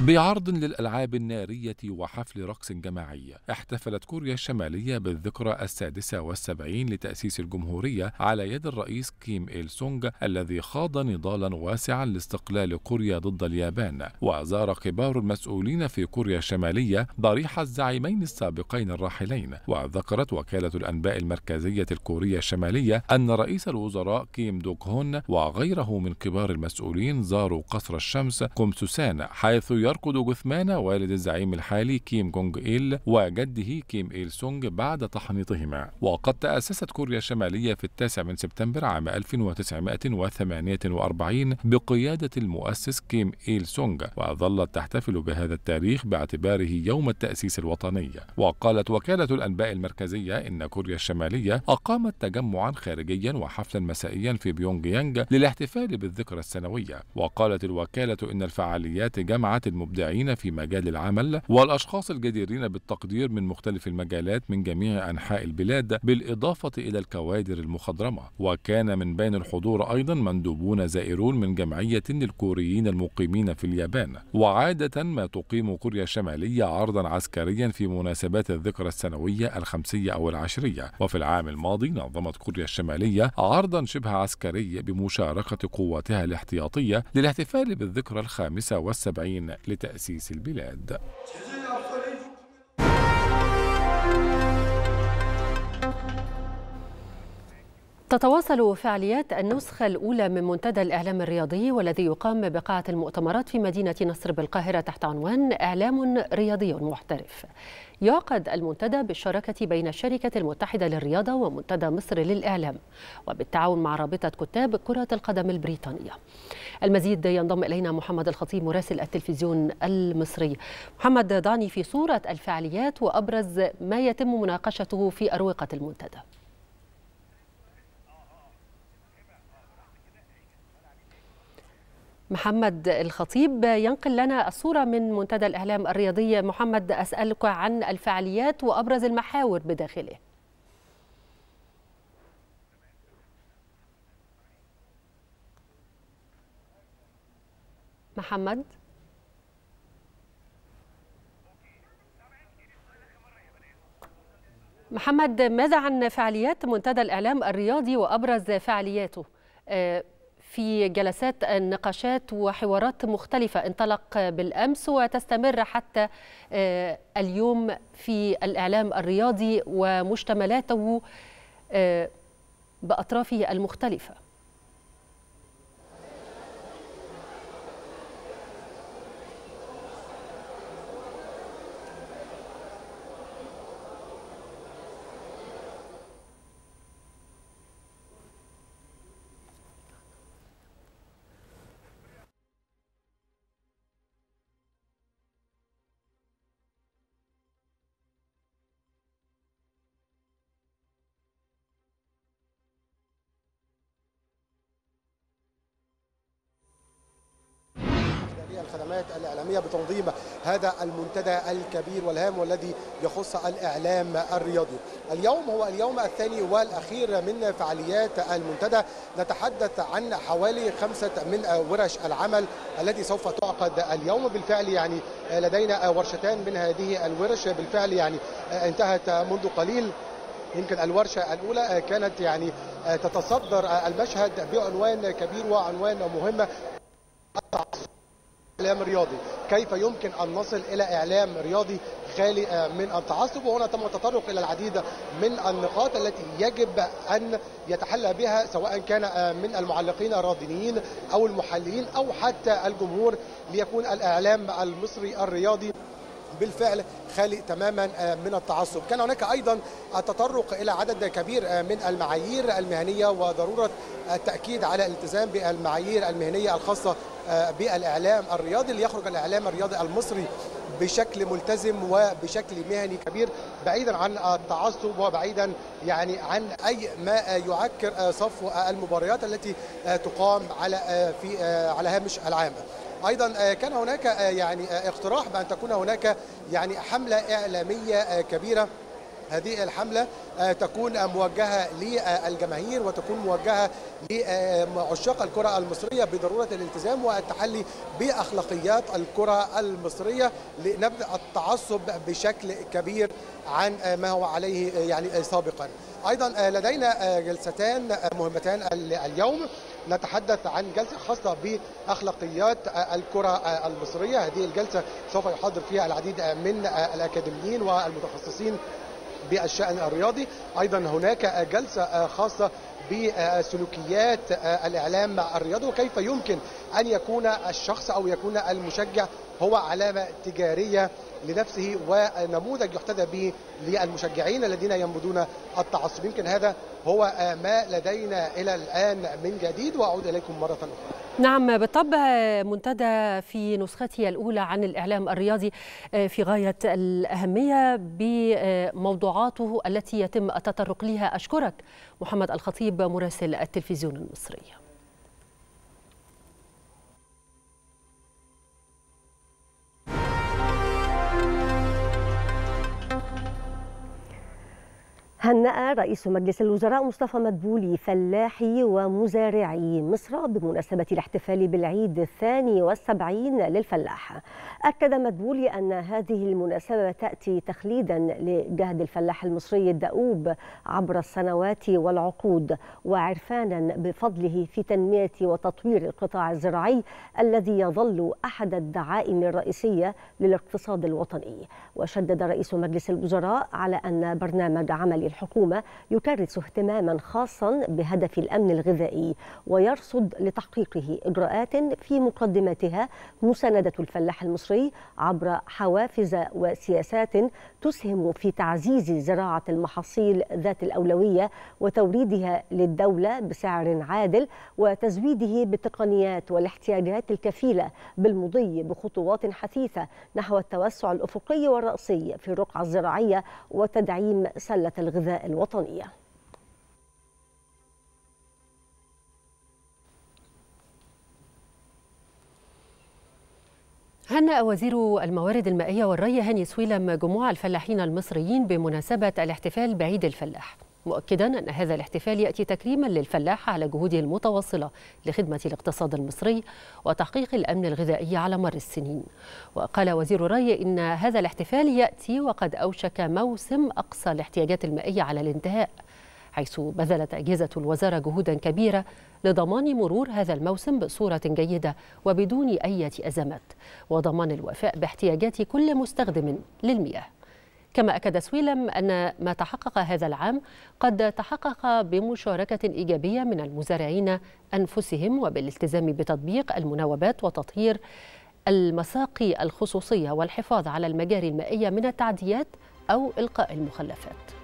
بعرض للألعاب النارية وحفل رقص جماعي احتفلت كوريا الشمالية بالذكرى السادسة والسبعين لتأسيس الجمهورية على يد الرئيس كيم إيل سونغ الذي خاض نضالا واسعا لاستقلال كوريا ضد اليابان وزار كبار المسؤولين في كوريا الشمالية ضريح الزعيمين السابقين الراحلين وذكرت وكالة الأنباء المركزية الكورية الشمالية أن رئيس الوزراء كيم دوك هون وغيره من كبار المسؤولين زاروا قصر الشمس كومسوسان حيث يرى يرقد جثمان والد الزعيم الحالي كيم جونج إيل وجده كيم إيل سونج بعد تحنيطهما وقد تأسست كوريا الشمالية في التاسع من سبتمبر عام 1948 بقيادة المؤسس كيم إيل سونج وظلت تحتفل بهذا التاريخ باعتباره يوم التأسيس الوطني وقالت وكالة الأنباء المركزية إن كوريا الشمالية أقامت تجمعا خارجيا وحفلا مسائيا في بيونج يانج للاحتفال بالذكرى السنوية وقالت الوكالة إن الفعاليات جمعت المبدعين في مجال العمل والأشخاص الجديرين بالتقدير من مختلف المجالات من جميع أنحاء البلاد بالإضافة إلى الكوادر المخضرمة وكان من بين الحضور أيضا مندوبون زائرون من جمعية للكوريين المقيمين في اليابان وعادة ما تقيم كوريا الشمالية عرضا عسكريا في مناسبات الذكرى السنوية الخمسية أو العشرية وفي العام الماضي نظمت كوريا الشمالية عرضا شبه عسكري بمشاركة قواتها الاحتياطية للاحتفال بالذكرى الخامسة والسبعين لتأسيس البلاد تتواصل فعاليات النسخة الأولى من منتدى الإعلام الرياضي والذي يقام بقاعة المؤتمرات في مدينة نصر بالقاهرة تحت عنوان إعلام رياضي محترف يعقد المنتدى بالشراكة بين الشركة المتحدة للرياضة ومنتدى مصر للإعلام وبالتعاون مع رابطة كتاب كرة القدم البريطانية المزيد ينضم إلينا محمد الخطيب مراسل التلفزيون المصري محمد دعني في صورة الفعاليات وأبرز ما يتم مناقشته في أروقة المنتدى محمد الخطيب ينقل لنا الصورة من منتدى الإعلام الرياضي محمد أسألك عن الفعاليات وأبرز المحاور بداخله محمد محمد ماذا عن فعاليات منتدى الإعلام الرياضي وأبرز فعالياته آه، في جلسات نقاشات وحوارات مختلفة انطلق بالأمس وتستمر حتى آه، اليوم في الإعلام الرياضي ومشتملاته آه، بأطرافه المختلفة الرياضية بتنظيم هذا المنتدى الكبير والهام والذي يخص الإعلام الرياضي اليوم هو اليوم الثاني والأخير من فعاليات المنتدى نتحدث عن حوالي خمسة من ورش العمل التي سوف تعقد اليوم بالفعل يعني لدينا ورشتان من هذه الورش بالفعل يعني انتهت منذ قليل يمكن الورشه الاولى كانت يعني تتصدر المشهد بعنوان كبير وعنوان مهم إعلام رياضي كيف يمكن أن نصل إلى إعلام رياضي خالي آه، من التعصب وهنا تم التطرق إلى العديد من النقاط التي يجب أن يتحلى بها سواء كان آه، من المعلقين الراضيين أو المحللين أو حتى الجمهور ليكون الإعلام المصري الرياضي بالفعل خالي تماما آه، من التعصب كان هناك أيضا التطرق إلى عدد كبير من المعايير المهنية وضرورة التأكيد على الالتزام بالمعايير المهنية الخاصة بالاعلام الرياضي ليخرج الاعلام الرياضي المصري بشكل ملتزم وبشكل مهني كبير بعيدا عن التعصب وبعيدا يعني عن اي ما يعكر صفو المباريات التي تقام على في على هامش العام. ايضا كان هناك يعني اقتراح بان تكون هناك يعني حمله اعلاميه كبيره هذه الحملة آه، تكون موجهة للجماهير وتكون موجهة لعشاق الكرة المصرية بضرورة الالتزام والتحلي بأخلاقيات الكرة المصرية لنبدأ التعصب بشكل كبير عن ما هو عليه يعني سابقا أيضا آه، لدينا آه، جلستان مهمتان اليوم نتحدث عن جلسة خاصة بأخلاقيات الكرة المصرية هذه الجلسة سوف يحاضر فيها العديد من الأكاديميين والمتخصصين بالشأن الرياضي أيضا هناك جلسة خاصة بسلوكيات الإعلام الرياضي وكيف يمكن أن يكون الشخص أو يكون المشجع هو علامة تجارية لنفسه ونموذج يحتذى به للمشجعين الذين ينبذون التعصب يمكن هذا هو ما لدينا إلى الآن من جديد وأعود إليكم مرة أخرى نعم بالطبع منتدى في نسخته الأولى عن الإعلام الرياضي آه، في غاية الأهمية بموضوعاته التي يتم التطرق لها أشكرك محمد الخطيب مراسل التلفزيون المصري هنأ رئيس مجلس الوزراء مصطفى مدبولي فلاحي ومزارعي مصر بمناسبة الاحتفال بالعيد الثاني والسبعين للفلاح أكد مدبولي أن هذه المناسبة تأتي تخليدا لجهد الفلاح المصري الدؤوب عبر السنوات والعقود وعرفانا بفضله في تنمية وتطوير القطاع الزراعي الذي يظل أحد الدعائم الرئيسية للاقتصاد الوطني وشدد رئيس مجلس الوزراء على أن برنامج عمل الحكومة يكرس اهتماما خاصا بهدف الأمن الغذائي ويرصد لتحقيقه إجراءات في مقدمتها مساندة الفلاح المصري عبر حوافز وسياسات تسهم في تعزيز زراعة المحاصيل ذات الأولوية وتوريدها للدولة بسعر عادل وتزويده بالتقنيات والاحتياجات الكفيلة بالمضي بخطوات حثيثة نحو التوسع الأفقي والرأسي في الرقعة الزراعية وتدعيم سلة الغذاء الغذاء الوطنية هنأ وزير الموارد المائية والري هاني سويلم جموع الفلاحين المصريين بمناسبة الاحتفال بعيد الفلاح مؤكدا أن هذا الاحتفال يأتي تكريما للفلاح على جهوده المتواصلة لخدمة الاقتصاد المصري وتحقيق الأمن الغذائي على مر السنين وقال وزير الري إن هذا الاحتفال يأتي وقد أوشك موسم أقصى الاحتياجات المائية على الانتهاء حيث بذلت أجهزة الوزارة جهودا كبيرة لضمان مرور هذا الموسم بصورة جيدة وبدون أي أزمات وضمان الوفاء باحتياجات كل مستخدم للمياه كما أكد سويلم أن ما تحقق هذا العام قد تحقق بمشاركة إيجابية من المزارعين أنفسهم وبالالتزام بتطبيق المناوبات وتطهير المساقي الخصوصية والحفاظ على المجاري المائية من التعديات أو إلقاء المخلفات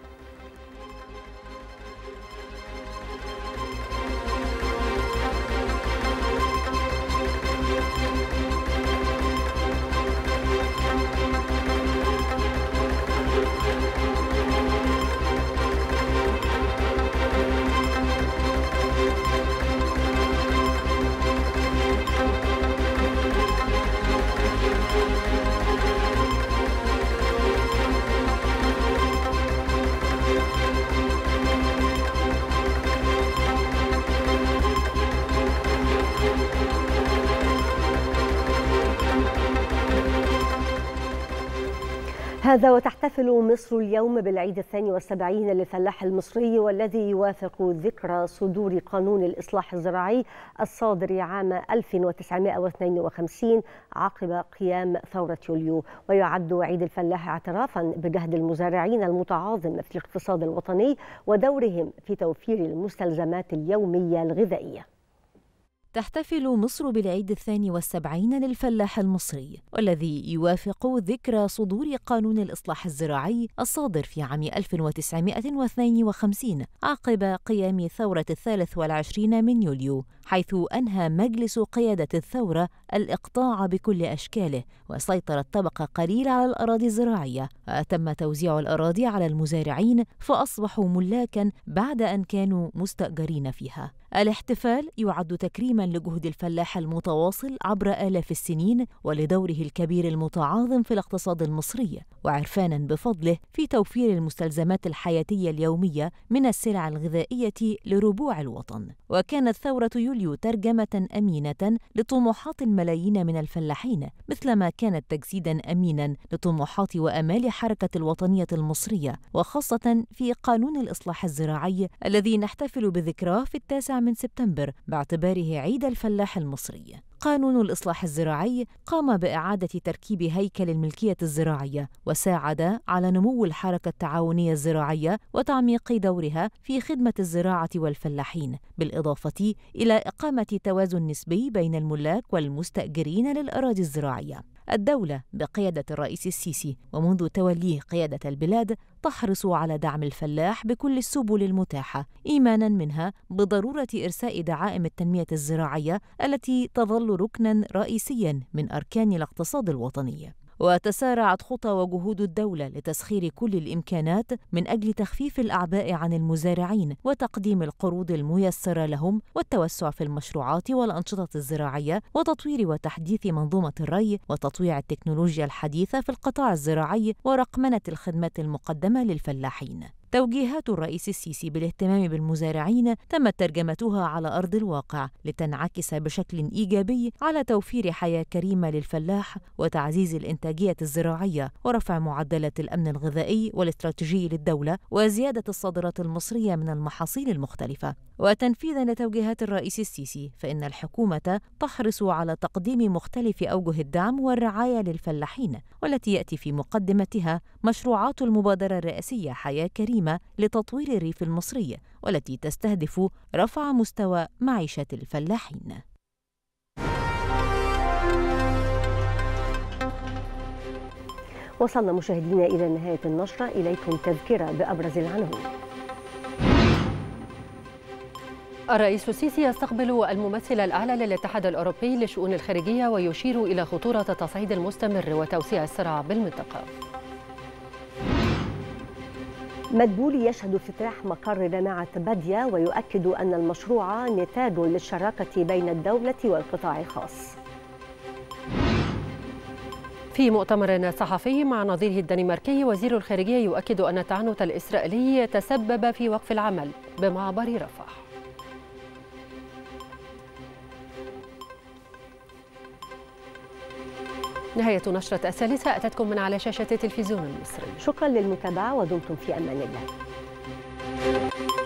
هذا وتحتفل مصر اليوم بالعيد الثاني والسبعين للفلاح المصري والذي يوافق ذكرى صدور قانون الإصلاح الزراعي الصادر عام 1952 عقب قيام ثورة يوليو ويعد عيد الفلاح اعترافا بجهد المزارعين المتعاظم في الاقتصاد الوطني ودورهم في توفير المستلزمات اليومية الغذائية تحتفل مصر بالعيد الثاني والسبعين للفلاح المصري والذي يوافق ذكرى صدور قانون الإصلاح الزراعي الصادر في عام 1952 عقب قيام ثورة الثالث والعشرين من يوليو حيث أنهى مجلس قيادة الثورة الإقطاع بكل أشكاله وسيطرت طبقة قليلة على الأراضي الزراعية وتم توزيع الأراضي على المزارعين فأصبحوا ملاكا بعد أن كانوا مستأجرين فيها الاحتفال يعد تكريما لجهد الفلاح المتواصل عبر آلاف السنين ولدوره الكبير المتعاظم في الاقتصاد المصري وعرفانا بفضله في توفير المستلزمات الحياتية اليومية من السلع الغذائية لربوع الوطن وكانت ثورة يوليو البتروليو ترجمة أمينة لطموحات الملايين من الفلاحين مثلما كانت تجسيدا أمينا لطموحات وأمال حركة الوطنية المصرية وخاصة في قانون الإصلاح الزراعي الذي نحتفل بذكراه في التاسع من سبتمبر باعتباره عيد الفلاح المصري قانون الإصلاح الزراعي قام بإعادة تركيب هيكل الملكية الزراعية وساعد على نمو الحركة التعاونية الزراعية وتعميق دورها في خدمة الزراعة والفلاحين، بالإضافة إلى إقامة توازن نسبي بين الملاك والمستأجرين للأراضي الزراعية. الدولة بقيادة الرئيس السيسي ومنذ توليه قيادة البلاد تحرص على دعم الفلاح بكل السبل المتاحة إيمانا منها بضرورة إرساء دعائم التنمية الزراعية التي تظل ركنا رئيسيا من أركان الاقتصاد الوطني وتسارعت خطى وجهود الدولة لتسخير كل الإمكانات من أجل تخفيف الأعباء عن المزارعين وتقديم القروض الميسرة لهم والتوسع في المشروعات والأنشطة الزراعية وتطوير وتحديث منظومة الري وتطويع التكنولوجيا الحديثة في القطاع الزراعي ورقمنة الخدمات المقدمة للفلاحين توجيهات الرئيس السيسي بالاهتمام بالمزارعين تمت ترجمتها على أرض الواقع لتنعكس بشكل إيجابي على توفير حياة كريمة للفلاح وتعزيز الإنتاجية الزراعية ورفع معدلات الأمن الغذائي والاستراتيجي للدولة وزيادة الصادرات المصرية من المحاصيل المختلفة وتنفيذا لتوجيهات الرئيس السيسي فإن الحكومة تحرص على تقديم مختلف أوجه الدعم والرعاية للفلاحين والتي يأتي في مقدمتها مشروعات المبادرة الرئاسية حياة كريمة لتطوير الريف المصري والتي تستهدف رفع مستوى معيشة الفلاحين وصلنا مشاهدينا إلى نهاية النشرة إليكم تذكرة بأبرز العناوين الرئيس السيسي يستقبل الممثل الأعلى للاتحاد الأوروبي للشؤون الخارجية ويشير إلى خطورة التصعيد المستمر وتوسيع الصراع بالمنطقة مدبولي يشهد افتتاح مقر جامعه بادية ويؤكد أن المشروع نتاج للشراكة بين الدولة والقطاع الخاص في مؤتمر صحفي مع نظيره الدنماركي وزير الخارجية يؤكد أن التعنت الإسرائيلي تسبب في وقف العمل بمعبر رفح نهاية نشرة الثالثة أتتكم من على شاشة التلفزيون المصري شكرا للمتابعة ودمتم في أمان الله